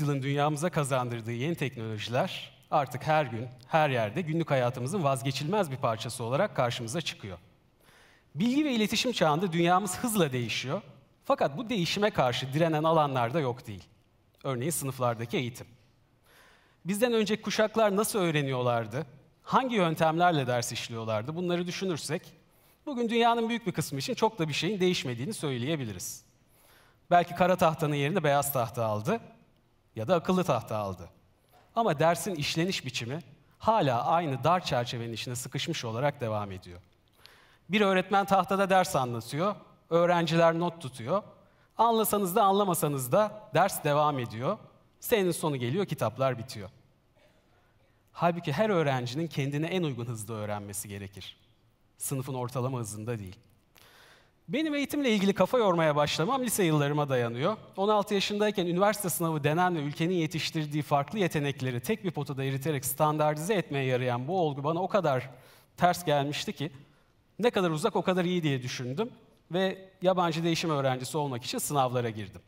yüzyılın dünyamıza kazandırdığı yeni teknolojiler artık her gün, her yerde günlük hayatımızın vazgeçilmez bir parçası olarak karşımıza çıkıyor. Bilgi ve iletişim çağında dünyamız hızla değişiyor fakat bu değişime karşı direnen alanlar da yok değil. Örneğin sınıflardaki eğitim. Bizden önceki kuşaklar nasıl öğreniyorlardı? Hangi yöntemlerle ders işliyorlardı? Bunları düşünürsek bugün dünyanın büyük bir kısmı için çok da bir şeyin değişmediğini söyleyebiliriz. Belki kara tahtanın yerine beyaz tahta aldı ya da akıllı tahta aldı. Ama dersin işleniş biçimi hala aynı dar çerçevenin içine sıkışmış olarak devam ediyor. Bir öğretmen tahtada ders anlatıyor, öğrenciler not tutuyor. Anlasanız da anlamasanız da ders devam ediyor. Senin sonu geliyor, kitaplar bitiyor. Halbuki her öğrencinin kendine en uygun hızda öğrenmesi gerekir. Sınıfın ortalama hızında değil. Benim eğitimle ilgili kafa yormaya başlamam lise yıllarıma dayanıyor. 16 yaşındayken üniversite sınavı denen ve ülkenin yetiştirdiği farklı yetenekleri tek bir potada eriterek standartize etmeye yarayan bu olgu bana o kadar ters gelmişti ki ne kadar uzak o kadar iyi diye düşündüm ve yabancı değişim öğrencisi olmak için sınavlara girdim.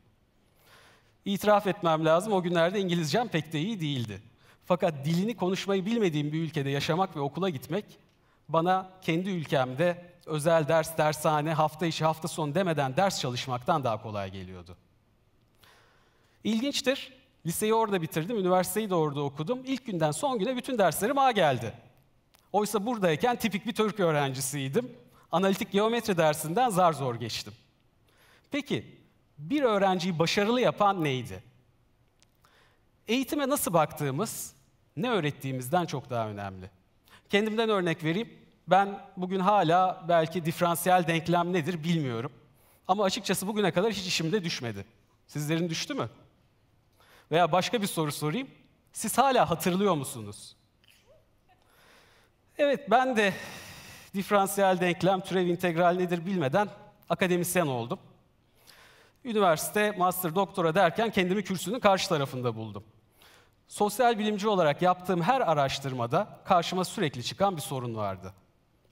İtiraf etmem lazım o günlerde İngilizcem pek de iyi değildi. Fakat dilini konuşmayı bilmediğim bir ülkede yaşamak ve okula gitmek bana kendi ülkemde özel ders, dershane, hafta içi, hafta sonu demeden ders çalışmaktan daha kolay geliyordu. İlginçtir. Liseyi orada bitirdim, üniversiteyi de orada okudum. İlk günden son güne bütün derslerim A geldi. Oysa buradayken tipik bir Türk öğrencisiydim. Analitik geometri dersinden zar zor geçtim. Peki bir öğrenciyi başarılı yapan neydi? Eğitime nasıl baktığımız, ne öğrettiğimizden çok daha önemli. Kendimden örnek vereyim. Ben bugün hala belki diferansiyel denklem nedir bilmiyorum. Ama açıkçası bugüne kadar hiç işimde düşmedi. Sizlerin düştü mü? Veya başka bir soru sorayım. Siz hala hatırlıyor musunuz? Evet ben de diferansiyel denklem, türev integral nedir bilmeden akademisyen oldum. Üniversite, master, doktora derken kendimi kürsünün karşı tarafında buldum. Sosyal bilimci olarak yaptığım her araştırmada karşıma sürekli çıkan bir sorun vardı.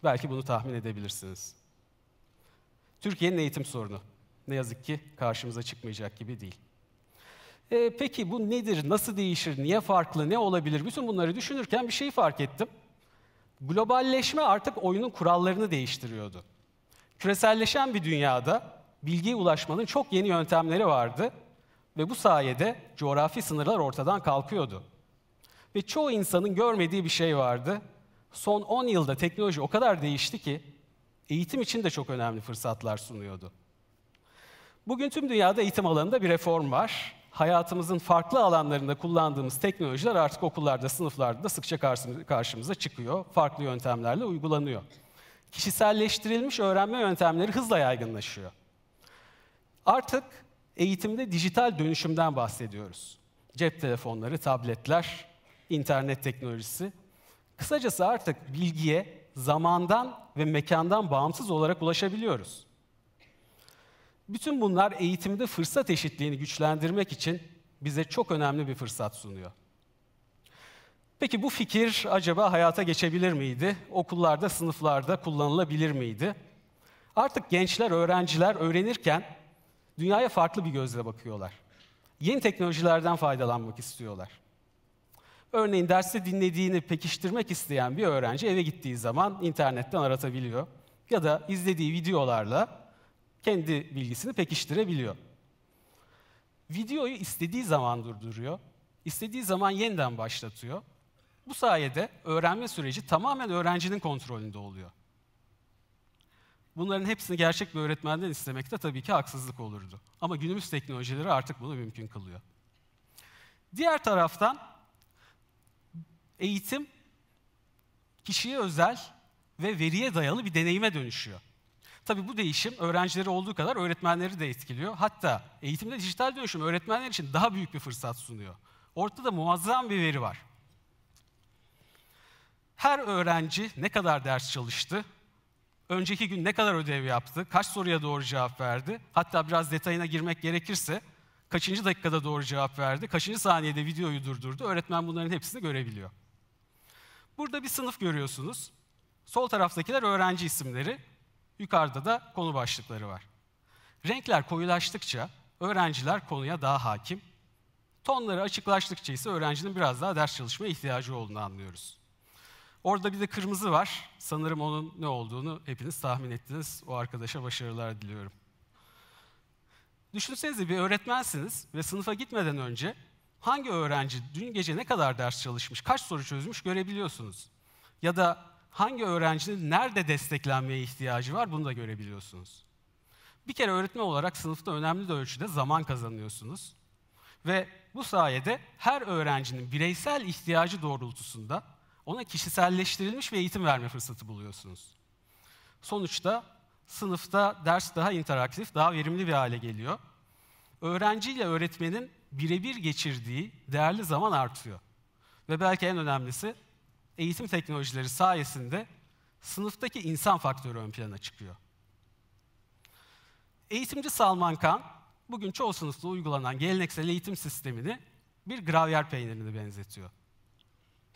Belki bunu tahmin edebilirsiniz. Türkiye'nin eğitim sorunu ne yazık ki karşımıza çıkmayacak gibi değil. E, peki bu nedir, nasıl değişir, niye farklı, ne olabilir? Bütün bunları düşünürken bir şey fark ettim. Globalleşme artık oyunun kurallarını değiştiriyordu. Küreselleşen bir dünyada bilgiye ulaşmanın çok yeni yöntemleri vardı ve bu sayede coğrafi sınırlar ortadan kalkıyordu. Ve çoğu insanın görmediği bir şey vardı son 10 yılda teknoloji o kadar değişti ki eğitim için de çok önemli fırsatlar sunuyordu. Bugün tüm dünyada eğitim alanında bir reform var. Hayatımızın farklı alanlarında kullandığımız teknolojiler artık okullarda, sınıflarda da sıkça karşımıza çıkıyor. Farklı yöntemlerle uygulanıyor. Kişiselleştirilmiş öğrenme yöntemleri hızla yaygınlaşıyor. Artık eğitimde dijital dönüşümden bahsediyoruz. Cep telefonları, tabletler, internet teknolojisi Kısacası artık bilgiye zamandan ve mekandan bağımsız olarak ulaşabiliyoruz. Bütün bunlar eğitimde fırsat eşitliğini güçlendirmek için bize çok önemli bir fırsat sunuyor. Peki bu fikir acaba hayata geçebilir miydi? Okullarda, sınıflarda kullanılabilir miydi? Artık gençler, öğrenciler öğrenirken dünyaya farklı bir gözle bakıyorlar. Yeni teknolojilerden faydalanmak istiyorlar. Örneğin derste dinlediğini pekiştirmek isteyen bir öğrenci eve gittiği zaman internetten aratabiliyor. Ya da izlediği videolarla kendi bilgisini pekiştirebiliyor. Videoyu istediği zaman durduruyor. istediği zaman yeniden başlatıyor. Bu sayede öğrenme süreci tamamen öğrencinin kontrolünde oluyor. Bunların hepsini gerçek bir öğretmenden istemek de tabii ki haksızlık olurdu. Ama günümüz teknolojileri artık bunu mümkün kılıyor. Diğer taraftan eğitim kişiye özel ve veriye dayalı bir deneyime dönüşüyor. Tabii bu değişim öğrencileri olduğu kadar öğretmenleri de etkiliyor. Hatta eğitimde dijital dönüşüm öğretmenler için daha büyük bir fırsat sunuyor. Ortada muazzam bir veri var. Her öğrenci ne kadar ders çalıştı, önceki gün ne kadar ödev yaptı, kaç soruya doğru cevap verdi, hatta biraz detayına girmek gerekirse kaçıncı dakikada doğru cevap verdi, kaçıncı saniyede videoyu durdurdu, öğretmen bunların hepsini görebiliyor. Burada bir sınıf görüyorsunuz. Sol taraftakiler öğrenci isimleri, yukarıda da konu başlıkları var. Renkler koyulaştıkça öğrenciler konuya daha hakim, tonları açıklaştıkça ise öğrencinin biraz daha ders çalışma ihtiyacı olduğunu anlıyoruz. Orada bir de kırmızı var. Sanırım onun ne olduğunu hepiniz tahmin ettiniz. O arkadaşa başarılar diliyorum. Düşünsenize bir öğretmensiniz ve sınıfa gitmeden önce hangi öğrenci dün gece ne kadar ders çalışmış, kaç soru çözmüş görebiliyorsunuz. Ya da hangi öğrencinin nerede desteklenmeye ihtiyacı var bunu da görebiliyorsunuz. Bir kere öğretmen olarak sınıfta önemli de ölçüde zaman kazanıyorsunuz. Ve bu sayede her öğrencinin bireysel ihtiyacı doğrultusunda ona kişiselleştirilmiş bir eğitim verme fırsatı buluyorsunuz. Sonuçta sınıfta ders daha interaktif, daha verimli bir hale geliyor. Öğrenciyle öğretmenin birebir geçirdiği değerli zaman artıyor. Ve belki en önemlisi eğitim teknolojileri sayesinde sınıftaki insan faktörü ön plana çıkıyor. Eğitimci Salman Khan bugün çoğu sınıfta uygulanan geleneksel eğitim sistemini bir gravyer peynirine benzetiyor.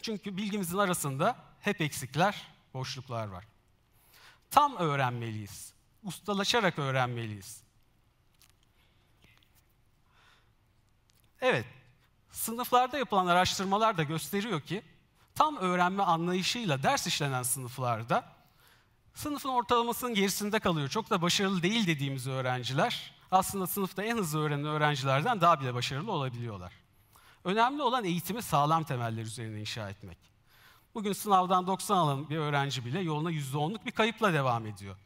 Çünkü bilgimizin arasında hep eksikler, boşluklar var. Tam öğrenmeliyiz, ustalaşarak öğrenmeliyiz. Evet, sınıflarda yapılan araştırmalar da gösteriyor ki tam öğrenme anlayışıyla ders işlenen sınıflarda sınıfın ortalamasının gerisinde kalıyor. Çok da başarılı değil dediğimiz öğrenciler aslında sınıfta en hızlı öğrenen öğrencilerden daha bile başarılı olabiliyorlar. Önemli olan eğitimi sağlam temeller üzerine inşa etmek. Bugün sınavdan 90 alan bir öğrenci bile yoluna %10'luk bir kayıpla devam ediyor.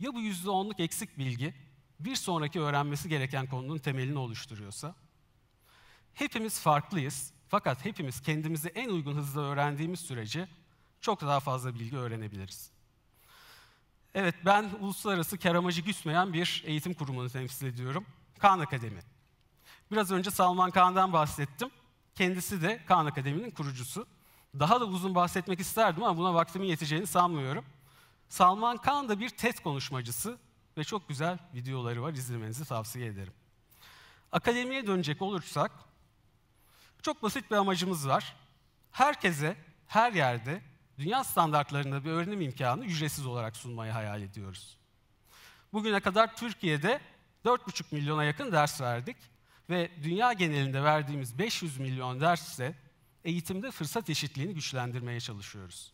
Ya bu %10'luk eksik bilgi bir sonraki öğrenmesi gereken konunun temelini oluşturuyorsa Hepimiz farklıyız fakat hepimiz kendimizi en uygun hızda öğrendiğimiz sürece çok daha fazla bilgi öğrenebiliriz. Evet ben uluslararası kar amacı güsmeyen bir eğitim kurumunu temsil ediyorum. Kaan Akademi. Biraz önce Salman Khan'dan bahsettim. Kendisi de Kaan Akademi'nin kurucusu. Daha da uzun bahsetmek isterdim ama buna vaktimin yeteceğini sanmıyorum. Salman Khan da bir TED konuşmacısı ve çok güzel videoları var. İzlemenizi tavsiye ederim. Akademiye dönecek olursak, çok basit bir amacımız var. Herkese, her yerde dünya standartlarında bir öğrenim imkanı ücretsiz olarak sunmayı hayal ediyoruz. Bugüne kadar Türkiye'de 4,5 milyona yakın ders verdik ve dünya genelinde verdiğimiz 500 milyon derste eğitimde fırsat eşitliğini güçlendirmeye çalışıyoruz.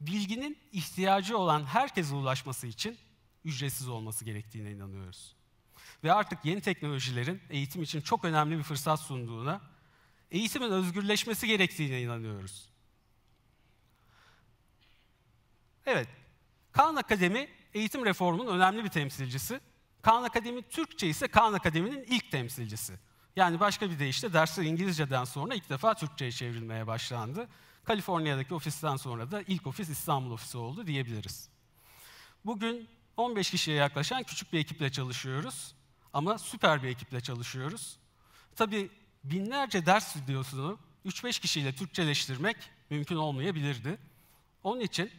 Bilginin ihtiyacı olan herkese ulaşması için ücretsiz olması gerektiğine inanıyoruz ve artık yeni teknolojilerin eğitim için çok önemli bir fırsat sunduğuna, eğitimin özgürleşmesi gerektiğine inanıyoruz. Evet, Khan Akademi eğitim reformunun önemli bir temsilcisi. Khan Akademi Türkçe ise Khan Akademi'nin ilk temsilcisi. Yani başka bir deyişle dersler İngilizceden sonra ilk defa Türkçe'ye çevrilmeye başlandı. Kaliforniya'daki ofisten sonra da ilk ofis İstanbul ofisi oldu diyebiliriz. Bugün 15 kişiye yaklaşan küçük bir ekiple çalışıyoruz. Ama süper bir ekiple çalışıyoruz. Tabii binlerce ders videosunu 3-5 kişiyle Türkçeleştirmek mümkün olmayabilirdi. Onun için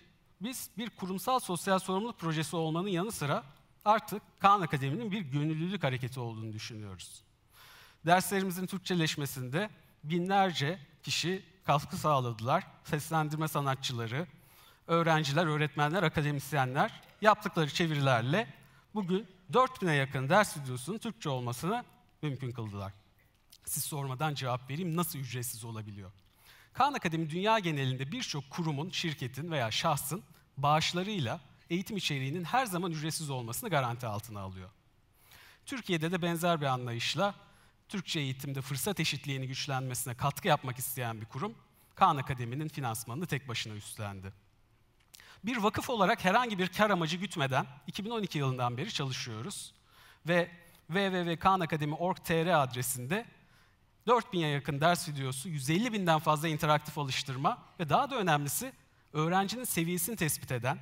biz bir kurumsal sosyal sorumluluk projesi olmanın yanı sıra artık Kaan Akademi'nin bir gönüllülük hareketi olduğunu düşünüyoruz. Derslerimizin Türkçeleşmesinde binlerce kişi katkı sağladılar. Seslendirme sanatçıları, öğrenciler, öğretmenler, akademisyenler yaptıkları çevirilerle bugün 4000'e yakın ders videosunun Türkçe olmasını mümkün kıldılar. Siz sormadan cevap vereyim nasıl ücretsiz olabiliyor? Khan Akademi dünya genelinde birçok kurumun, şirketin veya şahsın bağışlarıyla eğitim içeriğinin her zaman ücretsiz olmasını garanti altına alıyor. Türkiye'de de benzer bir anlayışla Türkçe eğitimde fırsat eşitliğini güçlenmesine katkı yapmak isteyen bir kurum Khan Akademi'nin finansmanını tek başına üstlendi bir vakıf olarak herhangi bir kar amacı gütmeden 2012 yılından beri çalışıyoruz. Ve www.kanakademi.org.tr adresinde 4000'e yakın ders videosu, 150 binden fazla interaktif alıştırma ve daha da önemlisi öğrencinin seviyesini tespit eden,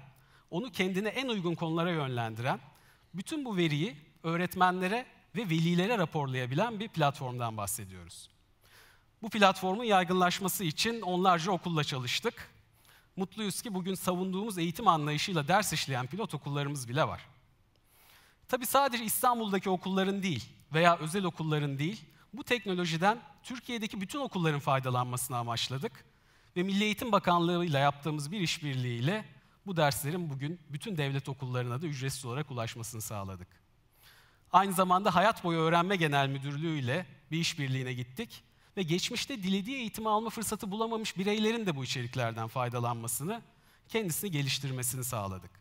onu kendine en uygun konulara yönlendiren, bütün bu veriyi öğretmenlere ve velilere raporlayabilen bir platformdan bahsediyoruz. Bu platformun yaygınlaşması için onlarca okulla çalıştık Mutluyuz ki bugün savunduğumuz eğitim anlayışıyla ders işleyen pilot okullarımız bile var. Tabi sadece İstanbul'daki okulların değil veya özel okulların değil, bu teknolojiden Türkiye'deki bütün okulların faydalanmasını amaçladık ve Milli Eğitim Bakanlığı ile yaptığımız bir işbirliğiyle bu derslerin bugün bütün devlet okullarına da ücretsiz olarak ulaşmasını sağladık. Aynı zamanda Hayat Boyu Öğrenme Genel Müdürlüğü ile bir işbirliğine gittik ve geçmişte dilediği eğitimi alma fırsatı bulamamış bireylerin de bu içeriklerden faydalanmasını, kendisini geliştirmesini sağladık.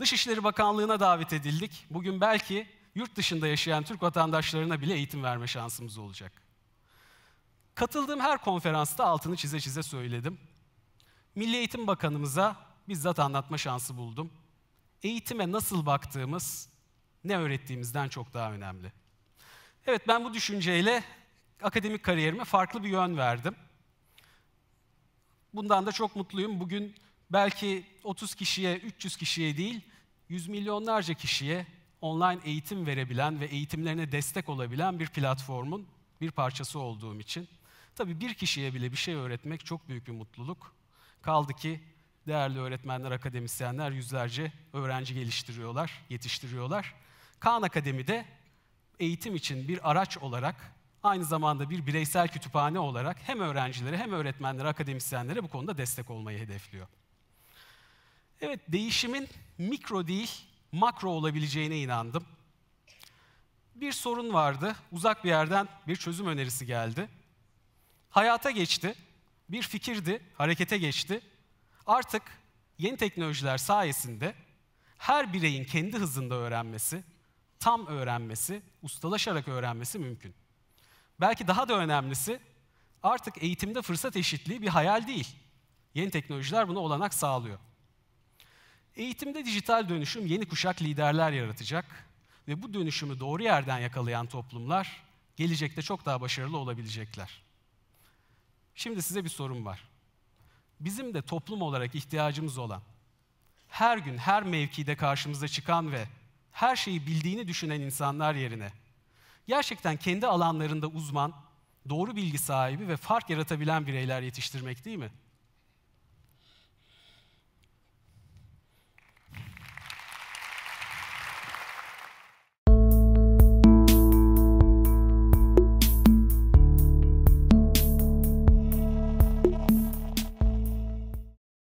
Dışişleri Bakanlığı'na davet edildik. Bugün belki yurt dışında yaşayan Türk vatandaşlarına bile eğitim verme şansımız olacak. Katıldığım her konferansta altını çize çize söyledim. Milli Eğitim Bakanımıza bizzat anlatma şansı buldum. Eğitime nasıl baktığımız, ne öğrettiğimizden çok daha önemli. Evet ben bu düşünceyle akademik kariyerime farklı bir yön verdim. Bundan da çok mutluyum. Bugün belki 30 kişiye, 300 kişiye değil, yüz milyonlarca kişiye online eğitim verebilen ve eğitimlerine destek olabilen bir platformun bir parçası olduğum için. Tabii bir kişiye bile bir şey öğretmek çok büyük bir mutluluk. Kaldı ki değerli öğretmenler, akademisyenler yüzlerce öğrenci geliştiriyorlar, yetiştiriyorlar. Kaan Akademi'de eğitim için bir araç olarak aynı zamanda bir bireysel kütüphane olarak hem öğrencilere hem öğretmenlere, akademisyenlere bu konuda destek olmayı hedefliyor. Evet, değişimin mikro değil, makro olabileceğine inandım. Bir sorun vardı, uzak bir yerden bir çözüm önerisi geldi. Hayata geçti, bir fikirdi, harekete geçti. Artık yeni teknolojiler sayesinde her bireyin kendi hızında öğrenmesi, tam öğrenmesi, ustalaşarak öğrenmesi mümkün. Belki daha da önemlisi artık eğitimde fırsat eşitliği bir hayal değil. Yeni teknolojiler buna olanak sağlıyor. Eğitimde dijital dönüşüm yeni kuşak liderler yaratacak ve bu dönüşümü doğru yerden yakalayan toplumlar gelecekte çok daha başarılı olabilecekler. Şimdi size bir sorum var. Bizim de toplum olarak ihtiyacımız olan, her gün her mevkide karşımıza çıkan ve her şeyi bildiğini düşünen insanlar yerine gerçekten kendi alanlarında uzman, doğru bilgi sahibi ve fark yaratabilen bireyler yetiştirmek değil mi?